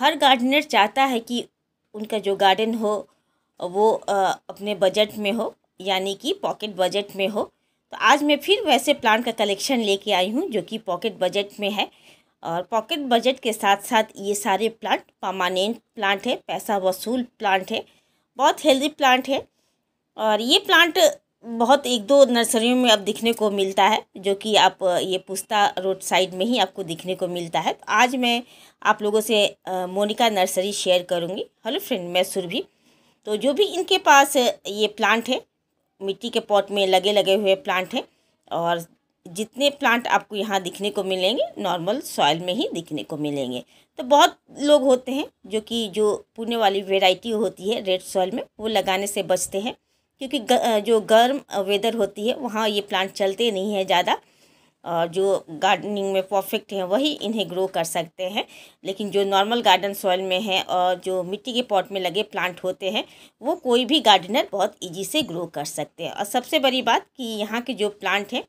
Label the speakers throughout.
Speaker 1: हर gardener चाहता है कि उनका जो गार्डन हो वो अपने बजट में हो यानी कि पॉकेट बजट में हो तो आज मैं फिर वैसे प्लांट का कलेक्शन लेके आई हूँ जो कि पॉकेट बजट में है और पॉकेट बजट के साथ साथ ये सारे प्लांट परमानेंट प्लांट है पैसा वसूल प्लांट है बहुत हेल्दी प्लांट है और ये प्लांट बहुत एक दो नर्सरियों में अब दिखने को मिलता है जो कि आप ये पुस्ता रोड साइड में ही आपको दिखने को मिलता है तो आज मैं आप लोगों से मोनिका नर्सरी शेयर करूँगी हेलो फ्रेंड मैं सुरभि तो जो भी इनके पास ये प्लांट है मिट्टी के पॉट में लगे लगे हुए प्लांट हैं और जितने प्लांट आपको यहाँ दिखने को मिलेंगे नॉर्मल सॉइल में ही दिखने को मिलेंगे तो बहुत लोग होते हैं जो कि जो पुणे वाली वेराइटी होती है रेड सॉइल में वो लगाने से बचते हैं क्योंकि जो गर्म वेदर होती है वहाँ ये प्लांट चलते नहीं हैं ज़्यादा और जो गार्डनिंग में परफेक्ट हैं वही इन्हें ग्रो कर सकते हैं लेकिन जो नॉर्मल गार्डन सॉइल में है और जो मिट्टी के पॉट में लगे प्लांट होते हैं वो कोई भी गार्डनर बहुत इजी से ग्रो कर सकते हैं और सबसे बड़ी बात कि यहाँ के जो प्लांट हैं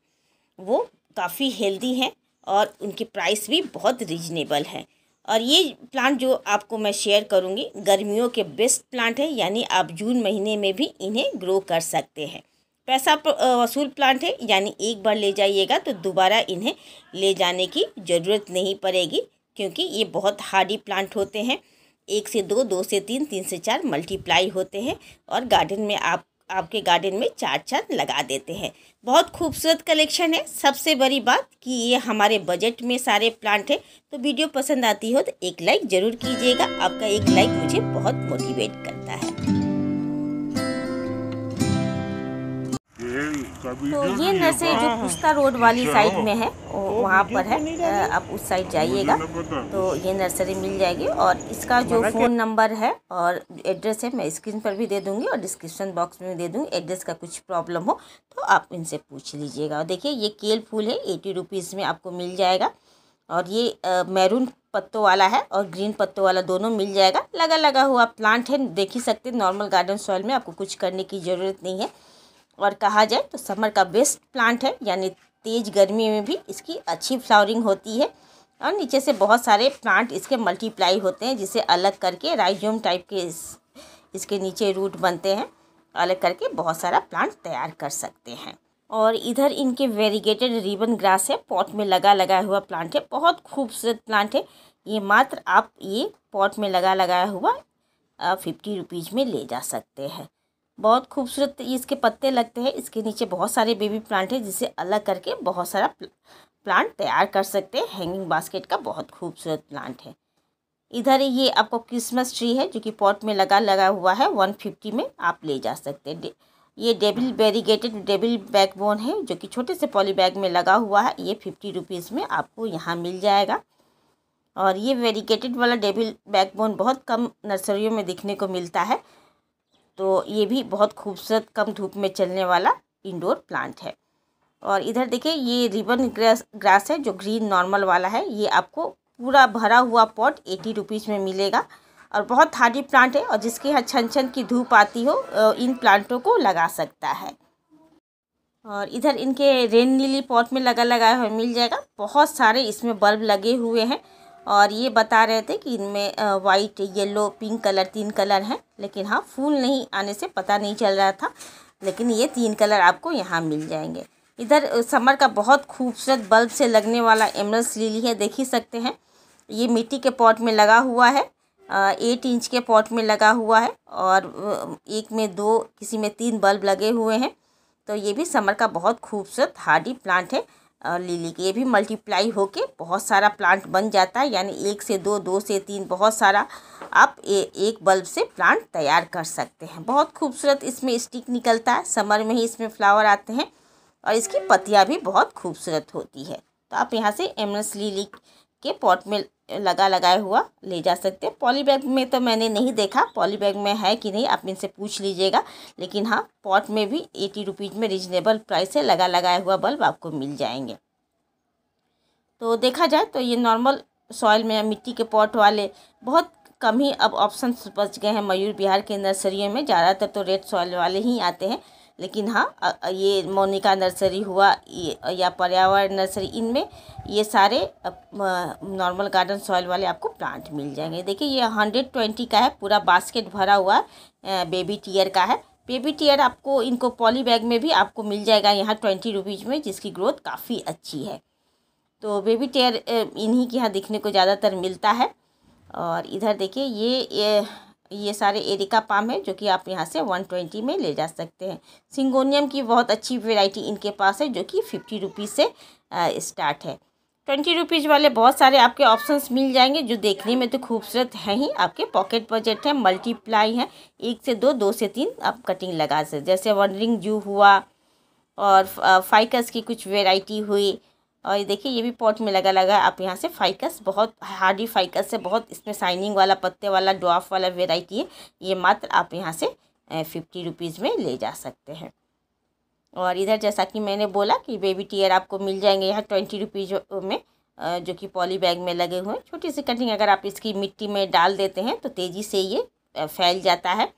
Speaker 1: वो काफ़ी हेल्दी हैं और उनकी प्राइस भी बहुत रिजनेबल है और ये प्लांट जो आपको मैं शेयर करूँगी गर्मियों के बेस्ट प्लांट है यानी आप जून महीने में भी इन्हें ग्रो कर सकते हैं पैसा वसूल प्लांट है यानी एक बार ले जाइएगा तो दोबारा इन्हें ले जाने की ज़रूरत नहीं पड़ेगी क्योंकि ये बहुत हार्डी प्लांट होते हैं एक से दो दो से तीन तीन से चार मल्टीप्लाई होते हैं और गार्डन में आप आपके गार्डन में चार चार लगा देते हैं बहुत खूबसूरत कलेक्शन है सबसे बड़ी बात कि ये हमारे बजट में सारे प्लांट हैं तो वीडियो पसंद आती हो तो एक लाइक ज़रूर कीजिएगा आपका एक लाइक मुझे बहुत मोटिवेट करता है तो ये नशे जो पुस्ता रोड वाली अच्छा। साइड में है वहाँ पर तो है आप उस साइड जाइएगा तो ये नर्सरी मिल जाएगी और इसका जो फ़ोन नंबर है और एड्रेस है मैं स्क्रीन पर भी दे दूँगी और डिस्क्रिप्शन बॉक्स में दे दूँगी एड्रेस का कुछ प्रॉब्लम हो तो आप इनसे पूछ लीजिएगा और देखिए ये केल फूल है एटी रुपीज़ में आपको मिल जाएगा और ये मैरून पत्तों वाला है और ग्रीन पत्तों वाला दोनों मिल जाएगा लगा लगा हुआ प्लांट है देख ही सकते नॉर्मल गार्डन सॉइल में आपको कुछ करने की ज़रूरत नहीं है और कहा जाए तो समर का बेस्ट प्लांट है यानी तेज़ गर्मी में भी इसकी अच्छी फ्लावरिंग होती है और नीचे से बहुत सारे प्लांट इसके मल्टीप्लाई होते हैं जिसे अलग करके राइजोम टाइप के इस इसके नीचे रूट बनते हैं अलग करके बहुत सारा प्लांट तैयार कर सकते हैं और इधर इनके वेरीगेटेड रिबन ग्रास है पॉट में लगा लगाया हुआ प्लांट है बहुत खूबसूरत प्लांट है ये मात्र आप ये पॉट में लगा लगाया हुआ फिफ्टी रुपीज़ में ले जा सकते हैं बहुत खूबसूरत इसके पत्ते लगते हैं इसके नीचे बहुत सारे बेबी प्लांट है जिसे अलग करके बहुत सारा प्लांट तैयार कर सकते हैं हैंगिंग बास्केट का बहुत खूबसूरत प्लांट है इधर ये आपको क्रिसमस ट्री है जो कि पॉट में लगा लगा हुआ है वन फिफ्टी में आप ले जा सकते हैं ये डेबिल बेरीगेटेड डेबिल बैकबोन है जो कि छोटे से पॉली बैग में लगा हुआ है ये फिफ्टी रुपीज़ में आपको यहाँ मिल जाएगा और ये वेरीगेटेड वाला डेबिल बैकबोन बहुत कम नर्सरियों में दिखने को मिलता है तो ये भी बहुत खूबसूरत कम धूप में चलने वाला इंडोर प्लांट है और इधर देखिए ये रिबन ग्रास ग्रास है जो ग्रीन नॉर्मल वाला है ये आपको पूरा भरा हुआ पॉट एटी रुपीज़ में मिलेगा और बहुत हार्डी प्लांट है और जिसके यहाँ छन छन की धूप आती हो इन प्लांटों को लगा सकता है और इधर इनके रेन नीली पॉट में लगा लगाया हुआ मिल जाएगा बहुत सारे इसमें बल्ब लगे हुए हैं और ये बता रहे थे कि इनमें वाइट येलो पिंक कलर तीन कलर हैं लेकिन हाँ फूल नहीं आने से पता नहीं चल रहा था लेकिन ये तीन कलर आपको यहाँ मिल जाएंगे इधर समर का बहुत खूबसूरत बल्ब से लगने वाला एमरस लीली है देख ही सकते हैं ये मिट्टी के पॉट में लगा हुआ है एट इंच के पॉट में लगा हुआ है और एक में दो किसी में तीन बल्ब लगे हुए हैं तो ये भी समर का बहुत खूबसूरत हार्डी प्लांट है लिली के ये भी मल्टीप्लाई होके बहुत सारा प्लांट बन जाता है यानी एक से दो दो से तीन बहुत सारा आप ए, एक बल्ब से प्लांट तैयार कर सकते हैं बहुत खूबसूरत इसमें स्टिक निकलता है समर में ही इसमें फ्लावर आते हैं और इसकी पत्तियाँ भी बहुत खूबसूरत होती है तो आप यहाँ से एमरस लिली के पॉट में लगा लगाया हुआ ले जा सकते हैं पॉली बैग में तो मैंने नहीं देखा पॉली बैग में है कि नहीं आप इनसे पूछ लीजिएगा लेकिन हाँ पॉट में भी एटी रुपीज़ में रिजनेबल प्राइस है लगा लगाया हुआ बल्ब आपको मिल जाएंगे तो देखा जाए तो ये नॉर्मल सॉइल में मिट्टी के पॉट वाले बहुत कम ही अब ऑप्शन बच गए हैं मयूर बिहार के नर्सरियों में ज़्यादातर तो रेड सॉइल वाले ही आते हैं लेकिन हाँ ये मोनिका नर्सरी हुआ या पर्यावरण नर्सरी इनमें ये सारे नॉर्मल गार्डन सॉइल वाले आपको प्लांट मिल जाएंगे देखिए ये हंड्रेड ट्वेंटी का है पूरा बास्केट भरा हुआ बेबी टीयर का है बेबी टीयर आपको इनको पॉली बैग में भी आपको मिल जाएगा यहाँ ट्वेंटी रुपीज़ में जिसकी ग्रोथ काफ़ी अच्छी है तो बेबी टीयर इन्हीं के यहाँ दिखने को ज़्यादातर मिलता है और इधर देखिए ये, ये ये सारे एरिका पाम है जो कि आप यहाँ से वन ट्वेंटी में ले जा सकते हैं सिंगोनियम की बहुत अच्छी वेराइटी इनके पास है जो कि फिफ्टी रुपीज़ से स्टार्ट है ट्वेंटी रुपीज़ वाले बहुत सारे आपके ऑप्शंस मिल जाएंगे जो देखने में तो खूबसूरत हैं ही आपके पॉकेट बजट है मल्टीप्लाई है एक से दो दो से तीन आप कटिंग लगा सकते जैसे वनरिंग जू हुआ और फाइकस की कुछ वेराइटी हुई और ये देखिए ये भी पॉट में लगा लगा आप यहाँ से फाइकस बहुत हार्डी फाइकस से बहुत इसमें शाइनिंग वाला पत्ते वाला ड्राफ वाला वेराइटी है ये मात्र आप यहाँ से फिफ्टी रुपीज़ में ले जा सकते हैं और इधर जैसा कि मैंने बोला कि बेबी टीयर आपको मिल जाएंगे यहाँ ट्वेंटी रुपीज़ में जो कि पॉली बैग में लगे हुए हैं छोटी सी कटिंग अगर आप इसकी मिट्टी में डाल देते हैं तो तेज़ी से ये फैल जाता है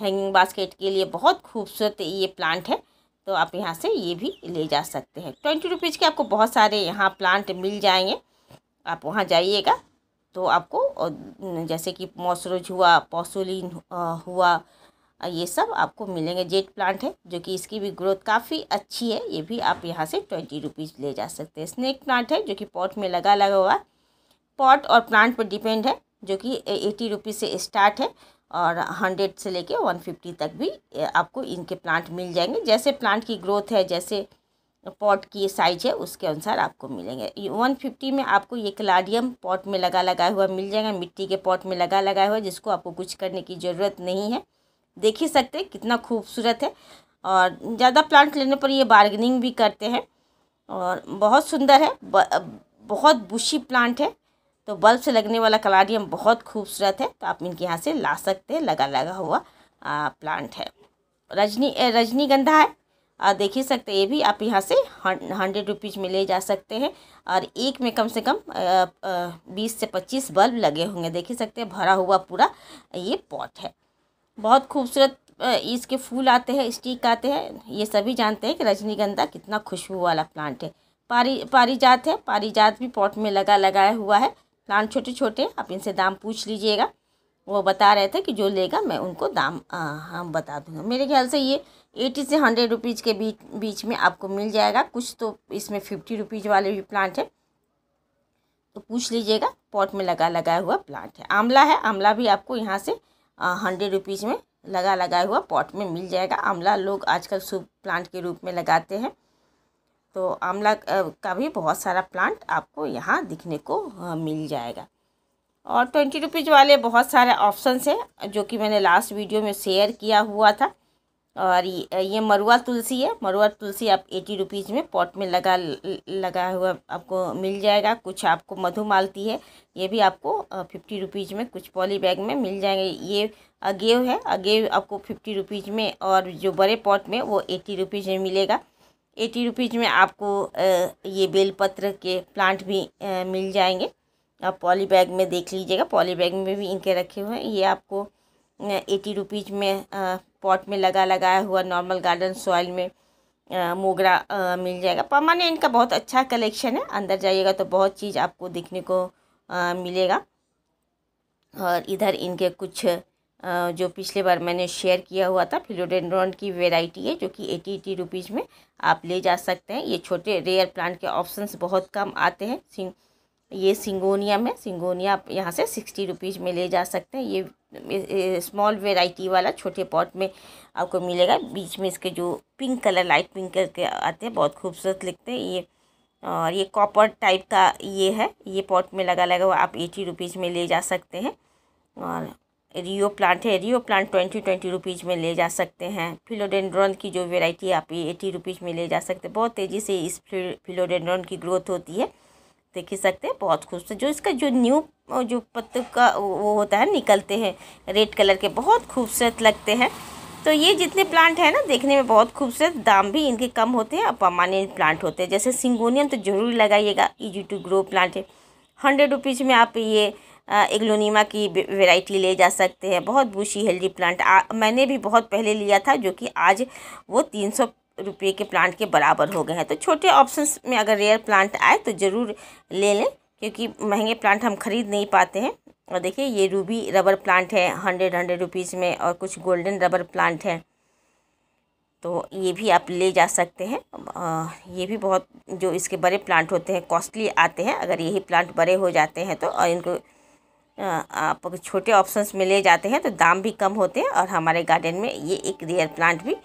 Speaker 1: हैंगिंग बास्केट के लिए बहुत खूबसूरत ये प्लांट है तो आप यहाँ से ये भी ले जा सकते हैं ट्वेंटी रुपीज़ के आपको बहुत सारे यहाँ प्लांट मिल जाएंगे आप वहाँ जाइएगा तो आपको जैसे कि मॉसरोज हुआ पॉसोलिन हुआ ये सब आपको मिलेंगे जेट प्लांट है जो कि इसकी भी ग्रोथ काफ़ी अच्छी है ये भी आप यहाँ से ट्वेंटी रुपीज़ ले जा सकते हैं स्नैक प्लांट है जो कि पॉट में लगा लगा हुआ पॉट और प्लांट पर डिपेंड है जो कि एटी रुपीज़ से स्टार्ट है और हंड्रेड से लेके वन फिफ्टी तक भी आपको इनके प्लांट मिल जाएंगे जैसे प्लांट की ग्रोथ है जैसे पॉट की साइज है उसके अनुसार आपको मिलेंगे वन फिफ्टी में आपको ये क्लाडियम पॉट में लगा लगाया हुआ मिल जाएगा मिट्टी के पॉट में लगा लगाया हुआ जिसको आपको कुछ करने की ज़रूरत नहीं है देख ही सकते कितना खूबसूरत है और ज़्यादा प्लांट लेने पर ये बार्गनिंग भी करते हैं और बहुत सुंदर है बहुत बुशी प्लांट है तो बल्ब से लगने वाला कलाडियम बहुत खूबसूरत है तो आप इनके यहाँ से ला सकते हैं लगा लगा हुआ आ, प्लांट है रजनी रजनीगंधा है देख ही सकते ये भी आप यहाँ से हंड्रेड रुपीज़ में ले जा सकते हैं और एक में कम से कम बीस से पच्चीस बल्ब लगे होंगे देख ही सकते हैं भरा हुआ पूरा ये पॉट है बहुत खूबसूरत इसके फूल आते हैं स्टिक आते हैं ये सभी जानते हैं कि रजनीगंधा कितना खुशबू वाला प्लांट है पारी पारीजात है पारीजात भी पॉट में लगा लगाया हुआ है प्लांट छोटे छोटे आप इनसे दाम पूछ लीजिएगा वो बता रहे थे कि जो लेगा मैं उनको दाम हम हाँ, बता दूँगा मेरे ख्याल से ये एटी से हंड्रेड रुपीज़ के बीच बीच में आपको मिल जाएगा कुछ तो इसमें फिफ्टी रुपीज़ वाले भी प्लांट है तो पूछ लीजिएगा पॉट में लगा लगाया हुआ प्लांट है आंवला है आंवला भी आपको यहाँ से हंड्रेड रुपीज़ में लगा लगाया हुआ पॉट में मिल जाएगा आंवला लोग आजकल सूप प्लांट के रूप में लगाते हैं तो आंवला का भी बहुत सारा प्लांट आपको यहाँ दिखने को मिल जाएगा और ट्वेंटी रुपीज़ वाले बहुत सारे ऑप्शंस हैं जो कि मैंने लास्ट वीडियो में शेयर किया हुआ था और ये मरुआ तुलसी है मरुआ तुलसी आप एटी रुपीज़ में पॉट में लगा लगा हुआ आपको मिल जाएगा कुछ आपको मधु मालती है ये भी आपको फिफ्टी रुपीज़ में कुछ पॉली बैग में मिल जाएंगे ये अगेव है अगेव आपको फिफ्टी रुपीज़ में और जो बड़े पॉट में वो एटी रुपीज़ में मिलेगा एटी रुपीज़ में आपको ये बेलपत्र के प्लांट भी मिल जाएंगे आप पॉली बैग में देख लीजिएगा पॉली बैग में भी इनके रखे हुए हैं ये आपको एटी रुपीज़ में पॉट में लगा लगाया हुआ नॉर्मल गार्डन सॉइल में मोगरा मिल जाएगा परमानेंट का बहुत अच्छा कलेक्शन है अंदर जाइएगा तो बहुत चीज़ आपको देखने को मिलेगा और इधर इनके कुछ जो पिछले बार मैंने शेयर किया हुआ था फिलोडेंड्रॉन की वेराइटी है जो कि एटी एटी रुपीज़ में आप ले जा सकते हैं ये छोटे रेयर प्लांट के ऑप्शंस बहुत कम आते हैं सिंग ये सिंगोनिया में सिंगोनिया आप यहाँ से सिक्सटी रुपीज़ में ले जा सकते हैं ये स्मॉल वेराइटी वाला छोटे पॉट में आपको मिलेगा बीच में इसके जो pink colour light pink colour के आते हैं बहुत खूबसूरत लिखते हैं ये और ये कॉपर टाइप का ये है ये पॉट में लगा लगा हुआ आप एटी रुपीज़ में ले जा सकते हैं और रियो प्लांट है rhoeo plant twenty twenty rupees में ले जा सकते हैं फिलोडेंड्रॉन की जो वेराइटी आप ये एटी रुपीज़ में ले जा सकते हैं बहुत तेज़ी से इस फिलोडेंड्रॉन की ग्रोथ होती है देख ही सकते हैं बहुत खूबसूरत तो जो इसका जो न्यू जो पत्त का वो होता है निकलते हैं रेड कलर के बहुत खूबसूरत लगते हैं तो ये जितने प्लांट हैं ना देखने में बहुत खूबसूरत दाम भी इनके कम होते हैं और परमानेंट प्लांट होते हैं जैसे सिंगोनियम तो ज़रूर लगाइएगा ईजी टू ग्रो प्लांट है हंड्रेड रुपीज़ में आप ये एग्लोनीमा की वेराइटी ले जा सकते हैं बहुत बूशी हेल्दी प्लांट आ, मैंने भी बहुत पहले लिया था जो कि आज वो तीन सौ रुपये के प्लांट के बराबर हो गए हैं तो छोटे ऑप्शन में अगर रेयर प्लांट आए तो ज़रूर ले लें क्योंकि महंगे प्लांट हम खरीद नहीं पाते हैं और देखिए ये रूबी रबर प्लांट है हंड्रेड हंड्रेड रुपीज़ में और कुछ गोल्डन रबर प्लांट है तो ये भी आप ले जा सकते हैं आ, ये भी बहुत जो इसके बड़े प्लांट होते हैं कॉस्टली आते हैं अगर यही प्लांट बड़े हो जाते हैं तो और इनको आप छोटे ऑप्शंस में ले जाते हैं तो दाम भी कम होते हैं और हमारे गार्डन में ये एक रेयर प्लांट भी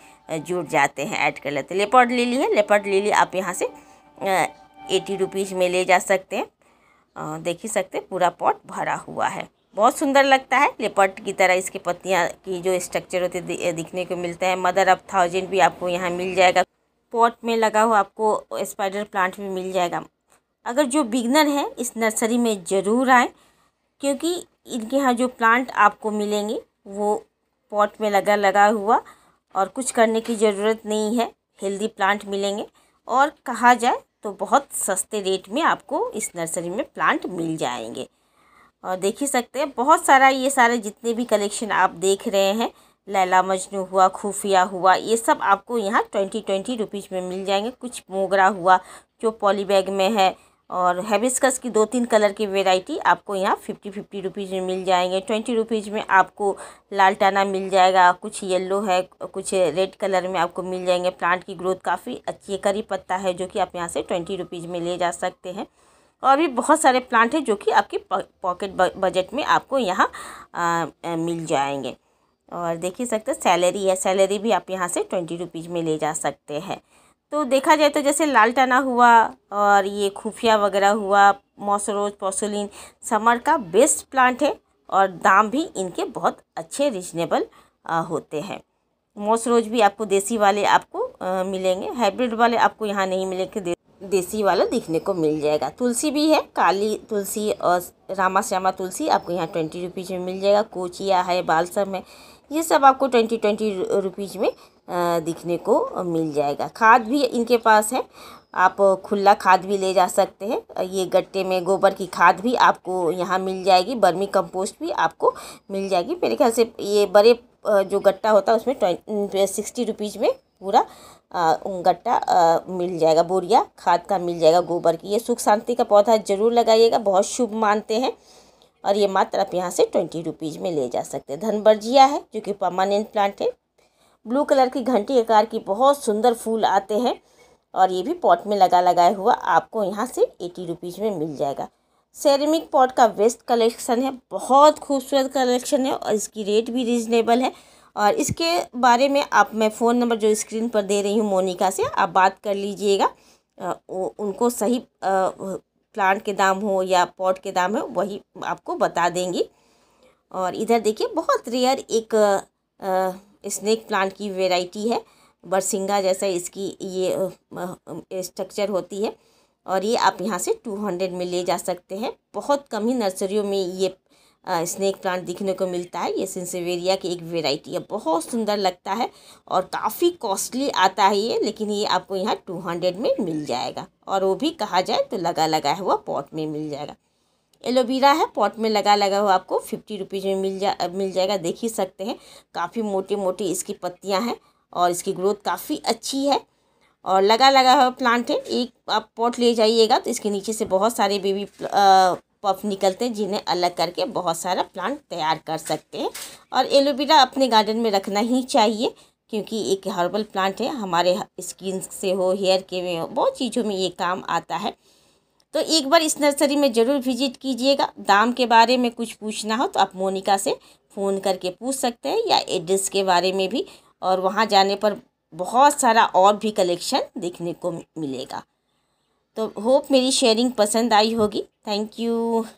Speaker 1: जुड़ जाते हैं ऐड कर लेते हैं लेपर्ड लिली है लेपर्ड लीली आप यहाँ से एटी रुपीज़ में ले जा सकते हैं देख ही सकते हैं पूरा पॉट भरा हुआ है बहुत सुंदर लगता है लेपर्ड की तरह इसके पत्तियाँ की जो स्ट्रक्चर होते दिखने को मिलता है मदर ऑफ थाउजेंड भी आपको यहाँ मिल जाएगा पॉट में लगा हुआ आपको स्पाइडर प्लांट भी मिल जाएगा अगर जो बिगनर है इस नर्सरी में ज़रूर आएँ क्योंकि इनके यहाँ जो प्लांट आपको मिलेंगे वो पॉट में लगा लगा हुआ और कुछ करने की ज़रूरत नहीं है हेल्दी प्लांट मिलेंगे और कहा जाए तो बहुत सस्ते रेट में आपको इस नर्सरी में प्लांट मिल जाएंगे और देख ही सकते हैं बहुत सारा ये सारे जितने भी कलेक्शन आप देख रहे हैं लैला मजनू हुआ खुफिया हुआ ये सब आपको यहाँ ट्वेंटी ट्वेंटी रुपीज़ में मिल जाएंगे कुछ मोगरा हुआ जो पॉली बैग में है और हैबिस्कस की दो तीन कलर की वेराइटी आपको यहाँ फिफ्टी फिफ्टी रुपीज़ में मिल जाएंगे ट्वेंटी रुपीज़ में आपको लालटाना मिल जाएगा कुछ येलो है कुछ रेड कलर में आपको मिल जाएंगे प्लांट की ग्रोथ काफ़ी अच्छी है करी पत्ता है जो कि आप यहाँ से ट्वेंटी रुपीज़ में ले जा सकते हैं और भी बहुत सारे प्लांट हैं जो कि आपके पॉकेट बजट में आपको यहाँ मिल जाएंगे और देख ही सकते सैलरी है सैलरी भी आप यहाँ से ट्वेंटी रुपीज़ में ले जा सकते हैं तो देखा जाए तो जैसे टना हुआ और ये खुफिया वगैरह हुआ मॉसरोज पोसोलिन समर का बेस्ट प्लांट है और दाम भी इनके बहुत अच्छे रिजनेबल होते हैं मॉसरोज भी आपको देसी वाले आपको आ, मिलेंगे हाइब्रिड वाले आपको यहाँ नहीं मिलेंगे दे, देसी वाला देखने को मिल जाएगा तुलसी भी है काली तुलसी और रामा श्यामा तुलसी आपको यहाँ ट्वेंटी रुपीज़ में मिल जाएगा कोचिया है बालसम है ये सब आपको ट्वेंटी ट्वेंटी रुपीज़ में दिखने को मिल जाएगा खाद भी इनके पास है आप खुला खाद भी ले जा सकते हैं ये गट्टे में गोबर की खाद भी आपको यहाँ मिल जाएगी बर्मी कंपोस्ट भी आपको मिल जाएगी मेरे ख्याल से ये बड़े जो गट्टा होता है उसमें ट्वेंटी सिक्सटी रुपीज़ में पूरा गट्टा मिल जाएगा बोरिया खाद का मिल जाएगा गोबर की ये सुख शांति का पौधा ज़रूर लगाइएगा बहुत शुभ मानते हैं और ये मात्र आप यहाँ से ट्वेंटी रुपीज़ में ले जा सकते हैं धनबर्जिया है जो कि परमानेंट प्लांट है ब्लू कलर की घंटी आकार की बहुत सुंदर फूल आते हैं और ये भी पॉट में लगा लगाए हुआ आपको यहाँ से एटी रुपीज़ में मिल जाएगा सेरेमिक पॉट का वेस्ट कलेक्शन है बहुत खूबसूरत कलेक्शन है और इसकी रेट भी रिजनेबल है और इसके बारे में आप मैं फ़ोन नंबर जो स्क्रीन पर दे रही हूँ मोनिका से आप बात कर लीजिएगा उनको सही प्लांट के दाम हो या पॉट के दाम हो वही आपको बता देंगी और इधर देखिए बहुत रेयर एक आ, स्नेक प्लांट की वेराइटी है बरसिंगा जैसा इसकी ये स्ट्रक्चर होती है और ये आप यहाँ से टू हंड्रेड में ले जा सकते हैं बहुत कम ही नर्सरियों में ये स्नेक प्लांट दिखने को मिलता है ये सिंसेवेरिया की एक वेराइटी है बहुत सुंदर लगता है और काफ़ी कॉस्टली आता है ये लेकिन ये आपको यहाँ टू हंड्रेड में मिल जाएगा और वो भी कहा जाए तो लगा लगा हुआ पॉट में मिल जाएगा एलोवेरा है पॉट में लगा लगा हुआ आपको फिफ्टी रुपीज़ में मिल जा मिल जाएगा देख ही सकते हैं काफ़ी मोटी मोटी इसकी पत्तियां हैं और इसकी ग्रोथ काफ़ी अच्छी है और लगा लगा हुआ प्लांट है एक आप पॉट ले जाइएगा तो इसके नीचे से बहुत सारे बेबी पफ निकलते हैं जिन्हें अलग करके बहुत सारा प्लांट तैयार कर सकते हैं और एलोवेरा अपने गार्डन में रखना ही चाहिए क्योंकि एक हर्बल प्लांट है हमारे स्किन से हो हेयर के में हो बहुत चीज़ों में ये काम आता है तो एक बार इस नर्सरी में ज़रूर विजिट कीजिएगा दाम के बारे में कुछ पूछना हो तो आप मोनिका से फ़ोन करके पूछ सकते हैं या एड्रेस के बारे में भी और वहाँ जाने पर बहुत सारा और भी कलेक्शन देखने को मिलेगा तो होप मेरी शेयरिंग पसंद आई होगी थैंक यू